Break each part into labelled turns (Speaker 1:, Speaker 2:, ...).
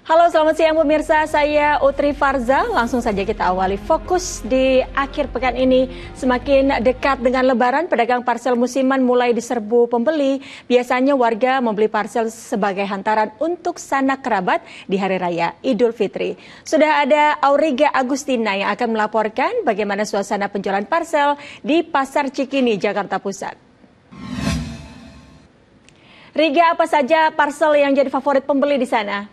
Speaker 1: Halo selamat siang pemirsa, saya Utri Farza. Langsung saja kita awali fokus di akhir pekan ini. Semakin dekat dengan lebaran, pedagang parsel musiman mulai diserbu pembeli. Biasanya warga membeli parsel sebagai hantaran untuk sanak kerabat di Hari Raya Idul Fitri. Sudah ada Auriga Agustina yang akan melaporkan bagaimana suasana penjualan parsel di Pasar Cikini, Jakarta Pusat. Riga, apa saja parsel yang jadi favorit pembeli di sana?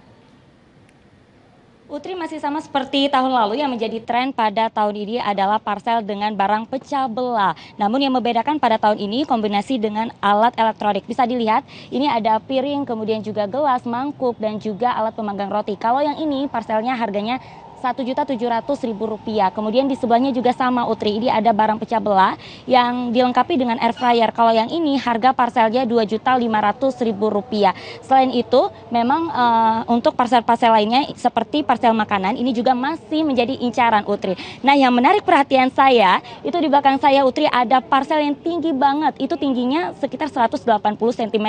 Speaker 2: Putri masih sama seperti tahun lalu yang menjadi tren pada tahun ini adalah parsel dengan barang pecah belah. Namun yang membedakan pada tahun ini kombinasi dengan alat elektronik. Bisa dilihat ini ada piring, kemudian juga gelas, mangkuk dan juga alat pemanggang roti. Kalau yang ini parselnya harganya juta ribu rupiah. Kemudian di sebelahnya juga sama Utri, ini ada barang pecah belah yang dilengkapi dengan air fryer. Kalau yang ini harga parselnya Rp2.500.000. Selain itu, memang uh, untuk parsel-parsel lainnya seperti parsel makanan ini juga masih menjadi incaran Utri. Nah, yang menarik perhatian saya itu di belakang saya Utri ada parsel yang tinggi banget. Itu tingginya sekitar 180 cm,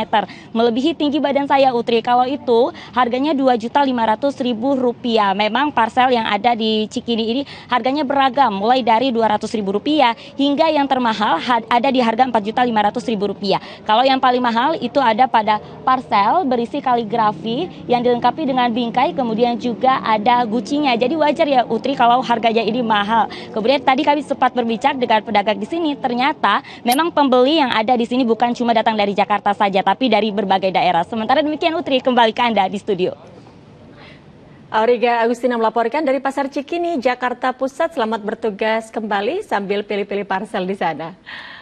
Speaker 2: melebihi tinggi badan saya Utri. Kalau itu harganya Rp2.500.000. Memang parsel yang yang ada di Cikini ini harganya beragam mulai dari Rp200.000 hingga yang termahal ada di harga Rp4.500.000. Kalau yang paling mahal itu ada pada parcel berisi kaligrafi yang dilengkapi dengan bingkai kemudian juga ada gucinya. Jadi wajar ya Utri kalau harganya ini mahal. Kemudian tadi kami sempat berbicara dengan pedagang di sini ternyata memang pembeli yang ada di sini bukan cuma datang dari Jakarta saja tapi dari berbagai daerah. Sementara demikian Utri kembali ke Anda di studio. Auriga Agustina melaporkan dari Pasar Cikini, Jakarta Pusat.
Speaker 1: Selamat bertugas kembali sambil pilih-pilih parsel di sana.